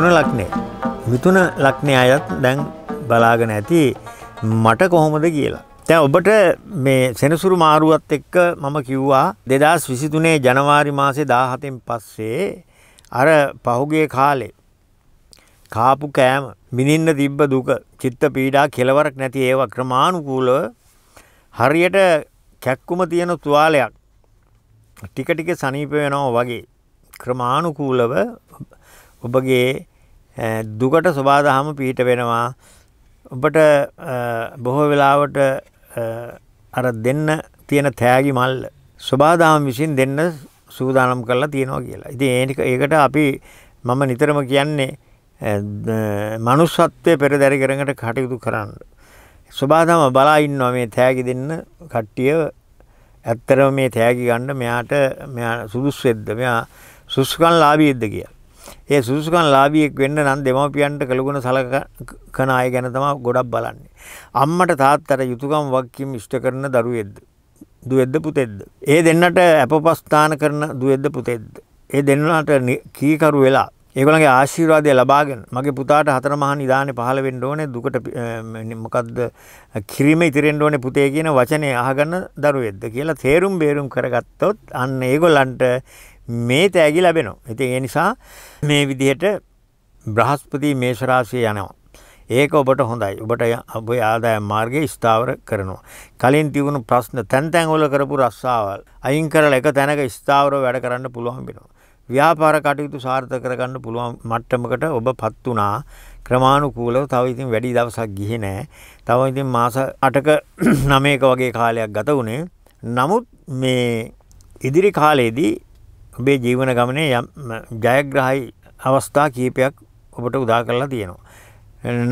මිතුන ලක්නේ. මිතුන ලක්නේ අයත් දැන් බලාගෙන ඇති මට කොහොමද කියලා. තැ ඔබට මේ සෙනසුරු මාරුවත් එක්ක මම කිව්වා දෙදස් විසිතුනේ ජනවාරි මාසේ දාහතෙන් පස්සේ අර පහුගේ කාලේ කාපු කෑම මිනින්න තිබ්බ දුක චිත්ත පීඩා කෙලවරක් නැති ඒව ක්‍රමාණුකූල හරියට කැක්කුම තියෙන තුවාලයක් ටික ටික සනීප වෙනවා වගේ ක්‍රමාණුකූලව ඔබගේ දුකට සබාදහම පිහිට වෙනවා. ඔබට බොහෝ වෙලාවට අර දෙන්න තියෙන තෑගි මල් ස්වබාදාම විසින් දෙන්න සූදානම් කරලා තියෙනවා කියලා. ඉතින් ඒකට අපි මම නිතරම කියන්නේ මනුස්සත්වය පෙරදැරි කරඟට කටයුතු කරන්න. ස්වබාදාම බලා ඉන්නවා මේ තෑගි දෙන්න කට්ටිය ඇත්තරම මේ තෑගි ගන්න මෙයාට මෙයා සුදුස්සෙද්ද මෙයා සුස්කන් ලාභීද්ද කියලා. ඒ සුදුසුකම් ලාභියෙක් වෙන්න නම් දෙමව්පියන්ට කළගුණ සලකන අය ගැන තමයි ගොඩක් බලන්නේ. අම්මට තාත්තට යුතුයකම් වගකීම් ඉෂ්ට කරන දරුවෙක්ද? දුවෙද්ද පුතෙද්ද? ඒ දෙන්නට අපපස්ථාන කරන දුවෙද්ද පුතෙද්ද? ඒ දෙන්නාට කීකරු වෙලා ඒගොල්ලන්ගේ ආශිර්වාදය ලබාගෙන මගේ පුතාට හතර මහා නිදානේ පහළ වෙන්න ඕනේ දුකට මොකද්ද කිරිම ඉතිරෙන්න ඕනේ පුතේ කියන වචනේ අහගන්න දරුවෙක්ද කියලා තේරුම් බේරුම් කරගත්තොත් අන්න ඒගොල්ලන්ට මේ තෑගි ලැබෙනවා. ඉතින් ඒ නිසා මේ විදිහට බ්‍රහස්පති මේෂ රාශිය යනවා. ඒක ඔබට හොඳයි. ඔබට ඔබේ ආදායම් මාර්ගය ස්ථාවර කරනවා. කලින් තිබුණු ප්‍රශ්න තැන් තැන්වල කරපු රස්සාවල් අයින් කරලා එක තැනක ස්ථාවරව වැඩ කරන්න පුළුවන් වෙනවා. ව්‍යාපාර කටයුතු සාර්ථක කරගන්න පුළුවන් මට්ටමකට ඔබපත් වුණා. ක්‍රමානුකූලව තව ඉතින් වැඩි දවසක් ගිහි නෑ. තව ඉතින් මාස 8ක 9ක වගේ කාලයක් ගත වුණේ. නමුත් මේ ඉදිරි කාලයේදී ඔබේ ජීවන ගමනේ ජයග්‍රහයි අවස්ථා කීපයක් ඔබට උදා කරලා තියෙනවා.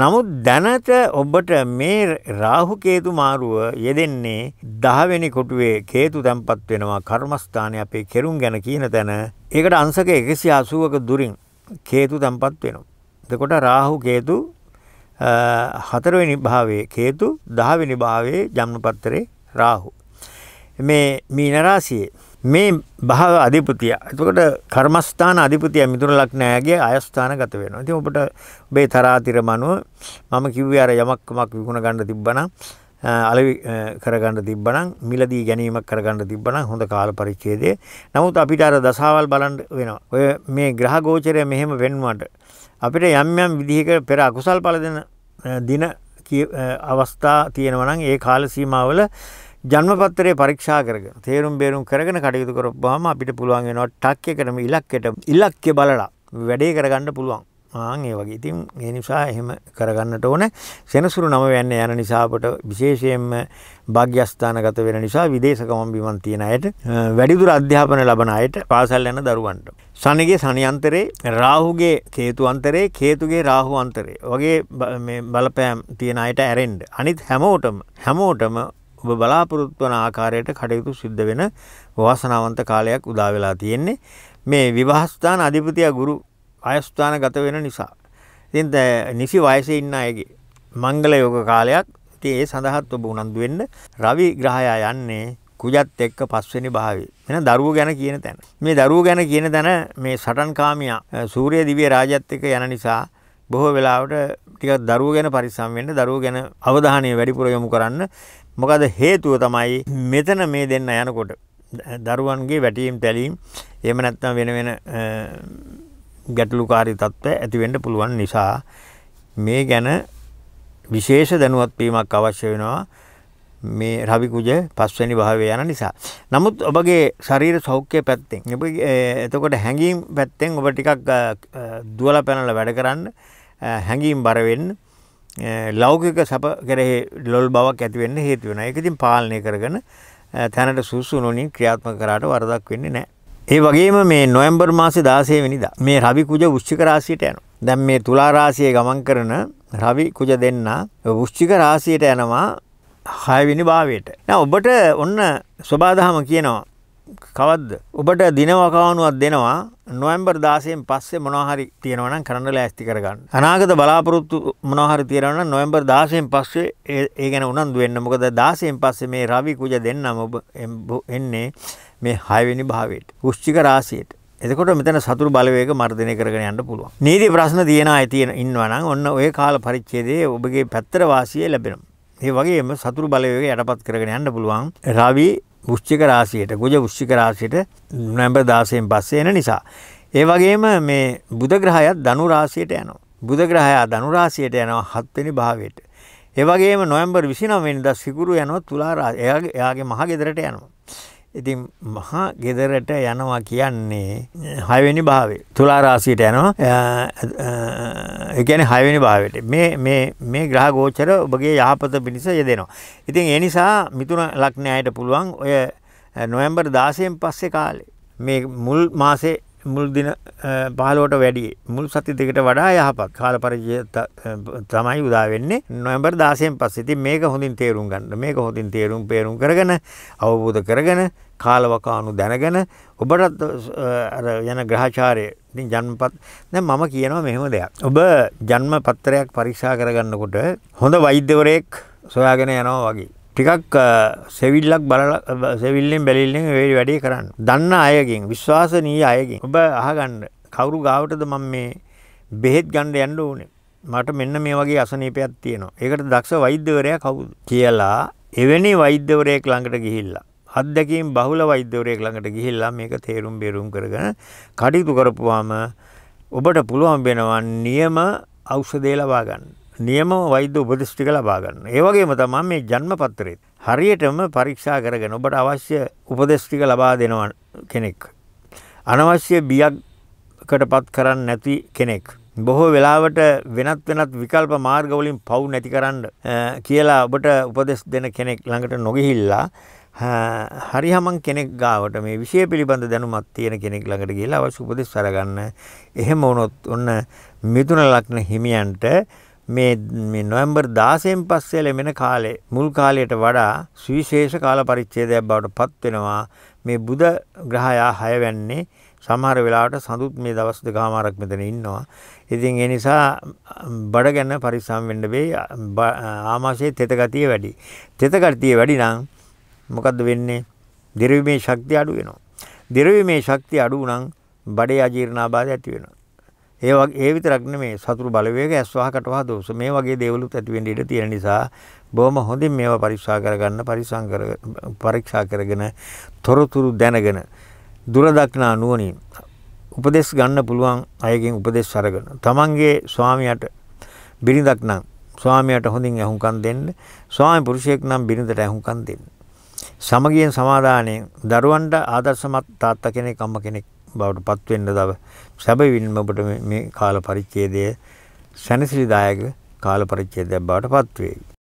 නමුත් දැනට ඔබට මේ රාහු කේතු මාරුව යෙදෙන්නේ දහවෙනි කොටුවේ කේතු තැන්පත් වෙනවා කර්මස්ථානය අපේ කෙරුම් ගැන කියන තැන ඒකට අංශක එකසි අසුවක දුරින් කේතු තැන්පත් වෙනවා. දෙකොට රාහු කේතු හතරවෙනි භාවේ කේතු දහවෙනි භාවේ ජම්නපත්තරේ රාහු. මේ මීනරාසියේ මේ භාව අධිපතිය. එතකොට කර්මස්ථාන අධිපතිය මිතුරු ලග්නයගේ අයස්ථානගත වෙනවා. ඉතින් ඔබට ඔබේ තරාතිරම අනුව මම කිව්වේ අර යමක්කමක් විකුණ ගන්න තිබ්බනම් අලවි කරගන්න තිබ්බනම් මිලදී ගැනීමක් කරගන්න තිබ්බනම් හොඳ කාල පරිච්ඡේදයේ. නමුත් අපිට අර දසාවල් බලන්න වෙනවා. ඔය මේ ග්‍රහ ගෝචරය මෙහෙම වෙන්නවට අපිට යම් යම් විදිහක පෙර අකුසල් ඵල දෙන දින අවස්ථා තියෙනවා නම් ඒ කාල සීමාවල ජන්මපත්‍රය පරීක්ෂා කරගෙන තේරුම් බේරුම් කරගෙන කටයුතු කරපුවාම අපිට පුළුවන් වෙනවා ටක් එකටම ඉලක්කයට ඉලක්කය බලලා වැඩේ කරගන්න පුළුවන්. ආන් ඒ වගේ. ඉතින් ඒ නිසා එහෙම කරගන්නට ඕන. සෙනසුරු නම වෙන්න යන නිසා අපට විශේෂයෙන්ම භාග්‍යස්ථානගත වෙන නිසා විදේශකමම් බිමන් තියෙන අයට වැඩිදුර අධ්‍යාපන ලබන අයට පාසල් යන දරුවන්ට. සනිගේ සනියන්තරේ රාහුගේ කේතු අන්තරේ කේතුගේ රාහු අන්තරේ වගේ බලපෑම් තියෙන අයට ඇරෙන්ඩ. අනිත් හැමෝටම හැමෝටම ඔබ බලාපොරොත්තු වන ආකාරයට කටයුතු සිද්ධ වෙන වාසනාවන්ත කාලයක් උදා වෙලා තියෙන්නේ මේ විවාහස්ථාන අධිපතියා ගුරු අයස්ථාන ගත වෙන නිසා. ඉතින් නිසි වයසේ ඉන්න අයගේ මංගල යෝග කාලයක් ඉතින් ඒ සඳහාත් ඔබ උනන්දු වෙන්න රවි ග්‍රහයා යන්නේ කුජත් එක්ක පස්වෙනි භාවයේ. එහෙනම් දරුවෝ ගැන කියන තැන. මේ දරුවෝ ගැන කියන තැන මේ සටන්කාමියා සූර්ය දිව්‍ය රාජ්‍යත් එක්ක යන නිසා බොහෝ වෙලාවට ටිකක් දරුවෝ ගැන පරිස්සම් වෙන්න දරුවෝ ගැන අවධානය වැඩිපුර යොමු කරන්න මොකද හේතුව තමයි මෙතන මේ දෙන්න යනකොට දරුවන්ගේ වැටීම් තැලීම් එහෙම නැත්නම් වෙන වෙන ගැටලුකාරී තත්ත්ව ඇති වෙන්න පුළුවන් නිසා මේ ගැන විශේෂ දැනුවත් වීමක් අවශ්‍ය වෙනවා මේ රවි කුජ පස්වෙනි භාවය යන නිසා. නමුත් ඔබගේ ශරීර සෞඛ්‍ය පැත්තෙන් එතකොට හැඟීම් පැත්තෙන් ඔබ ටිකක් දුවලා පැනලා වැඩ කරන්න හැඟීම් බර වෙන්න ලෞකික සැප කෙරෙහි ලොල් බවක් ඇති වෙන්න හේතු වෙනවා. ඒක ඉතින් පාලනය කරගෙන තැනට සුසු නොනින් ක්‍රියාත්මක කරාට වරදක් වෙන්නේ නැහැ. ඒ වගේම මේ නොවැම්බර් මාසේ 16 වෙනිදා මේ රවි කුජ වෘශ්චික රාශියට යනවා. දැන් මේ තුලා රාශියේ ගමන් කරන රවි කුජ දෙන්න වෘශ්චික රාශියට යනවා 6 වෙනි භාවයට. දැන් ඔබට ඔන්න සබාධම කියනවා කවද්ද ඔබට දිනවකාවනුවක් දෙනවා නොවම්බර් දාසයෙන් පස්සේ මොනහරි තියෙනවනම් කරන්න ලෑස්ති කරගන්න. අනාගත බලාපොරොත්තු මොනහරි තියෙනවනම් නොවැම්බර් 16න් පස්සේ ඒ ගැන උනන්දු වෙන්න. මොකද 16න් පස්සේ මේ රවි කුජ දෙන්නම ඔබ එන්නේ මේ 6 වෙනි භාවයට. වෘශ්චික රාශියට. එතකොට මෙතන සතුරු බලවේග මර්ධනය කරගෙන යන්න පුළුවන්. නීති ප්‍රශ්න තියෙන අය තියෙන ඉන්නවනම් ඔන්න ඔය කාල පරිච්ඡේදයේ ඔබගේ පැත්තර වාසිය ලැබෙනවා. ඒ වගේම සතුරු බලවේග යටපත් කරගෙන යන්න පුළුවන්. රවි වෘෂ්චික රාශියට ගොජ වෘෂ්චික රාශියට නොවැම්බර් 16න් පස්සේ එන නිසා. ඒ වගේම මේ බුධ ග්‍රහයත් ධනු රාශියට යනවා. බුධ ග්‍රහයා ධනු රාශියට යනවා 7 වෙනි භාවයට. ඒ වගේම නොවැම්බර් 29 වෙනිදා සිකුරු යනවා තුලා රාශිය. එයාගේ මහ ගෙදරට යනවා. ඉතින් මහා ගෙදරට යනවා කියන්නේ හයවෙනි භාවේ තුලාරාසියට යනවා එකන හයවෙනි භාවට මේ ග්‍රහ ගෝචර ඔබගේ යහපත පිණිස යෙදෙනවා. ඉතින් ඒ නිසා මිතුන ලක්නෑයට පුළුවන් ඔය නොවැම්බර් දාසයෙන් පස්සේ කාලේ මේ මුල් මාසේ මුල් දින 15ට වැඩි මුල් සති දෙකට වඩා යහපත් කාල පරිජය තමයි උදා වෙන්නේ නොවැම්බර් 16න් පස්සේ. ඉතින් මේක හොඳින් තේරුම් ගන්න. මේක හොඳින් තේරුම් පේරුම් කරගෙන අවබෝධ කරගෙන කාලවකානු දැනගෙන ඔබටත් අර යන ග්‍රහචාරයේ ඉතින් ජන්මපත් දැන් මම කියනවා මෙහෙම දෙයක්. ඔබ ජන්ම පත්‍රයක් පරීක්ෂා කරගන්නකොට හොඳ වෛද්‍යවරයෙක් සොයාගෙන යනවා වගේ ටිකක් සෙවිල්ලක් බලලා සෙවිල්ලෙන් බැලිල්ලෙන් ඒ වැඩේ කරන්න. දන්න අයගෙන් විශ්වාසනීය අයගෙන් ඔබ අහගන්න කවුරු ගාවටද මම මේ බෙහෙත් ගන්න යන්න ඕනේ. මට මෙන්න මේ වගේ අසනීපයක් තියෙනවා. ඒකට දක්ෂ වෛද්‍යවරයා කවුද කියලා එවැනි වෛද්‍යවරයෙක් ළඟට ගිහිල්ලා අත්දැකීම් බහුල වෛද්‍යවරයෙක් ළඟට ගිහිල්ලා මේක තේරුම් බේරුම් කරගෙන කටයුතු කරපුවාම ඔබට පුළුවන් වෙනවා නියම ඖෂධය ලබා ගන්න. නියම වෛද්‍ය උපදෙස් ටික ලබා ගන්න. ඒ වගේම තමයි මේ ජන්මපත්‍රෙත් හරියටම පරීක්ෂා කරගෙන ඔබට අවශ්‍ය උපදෙස් ටික ලබා දෙනවා කෙනෙක්. අනවශ්‍ය බියකටපත් කරන්නේ නැති කෙනෙක්. බොහෝ වෙලාවට වෙනත් වෙනත් විකල්ප මාර්ගවලින් පව් නැති කරන්න කියලා ඔබට උපදෙස් දෙන කෙනෙක් ළඟට නොගිහිල්ලා හරි හමන් කෙනෙක් ගාවට මේ විෂය පිළිබඳ දැනුමක් තියෙන කෙනෙක් ළඟට ගිහිල්ලා අවශ්‍ය උපදෙස් අරගන්න. එහෙම වුණොත් ඔන්න මිදුන ලග්න හිමියන්ට මේ මේ නොවැම්බර් 16න් පස්සේ ලැබෙන කාලේ මුල් කාලයට වඩා සවිශේෂ කාල පරිච්ඡේදයක් බවට පත් වෙනවා මේ බුද ග්‍රහයා හයවැන්නේ සමහර වෙලාවට සඳුත් මේ දවස් දෙකමාරක් මෙතන ඉන්නවා. ඉතින් ඒ නිසා බඩ ගැන පරිස්සම් වෙන්න වෙයි. ආමාශයේ තෙත ගතිය වැඩි. තෙත ගතිය වැඩි නම් මොකද්ද වෙන්නේ? දිරවිමේ ශක්තිය අඩු වෙනවා. දිරවිමේ ශක්තිය අඩු නම් බඩේ අජීර්ණාබාධය ඇති වෙනවා. ඒ වගේ ඒ විතරක් නෙමෙයි සතුරු බලවේග ඇස් වහකටවහ දෝෂ මේ වගේ දේවලුත් ඇති වෙන්න ඉඩ තියෙන නිසා බොහොම හොඳින් මේවා පරික්ෂා කරගන්න පරිසං කර පරීක්ෂා කරගෙන තොරතුරු දැනගෙන දුරදක්නා නුවණින් උපදෙස් ගන්න පුළුවන් අයගෙන් උපදෙස් අරගෙන තමන්ගේ ස්වාමියාට බිරිඳක් නම් ස්වාමියාට හොඳින් ඇහුම්කන් දෙන්න ස්වාමි පුරුෂයෙක් නම් බිරිඳට ඇහුම්කන් දෙන්න සමගියෙන් සමාදානයෙන් දරුවන්ට ආදර්ශමත් තාත්තා කෙනෙක් අම්මා කෙනෙක් බවට පත්වෙන්න දව සැබවින්ම ඔබට මේ කාල පරිච්ඡේදය සැනසිලිදායක කාල පරිච්ඡේදයක් බවට පත්වේවි.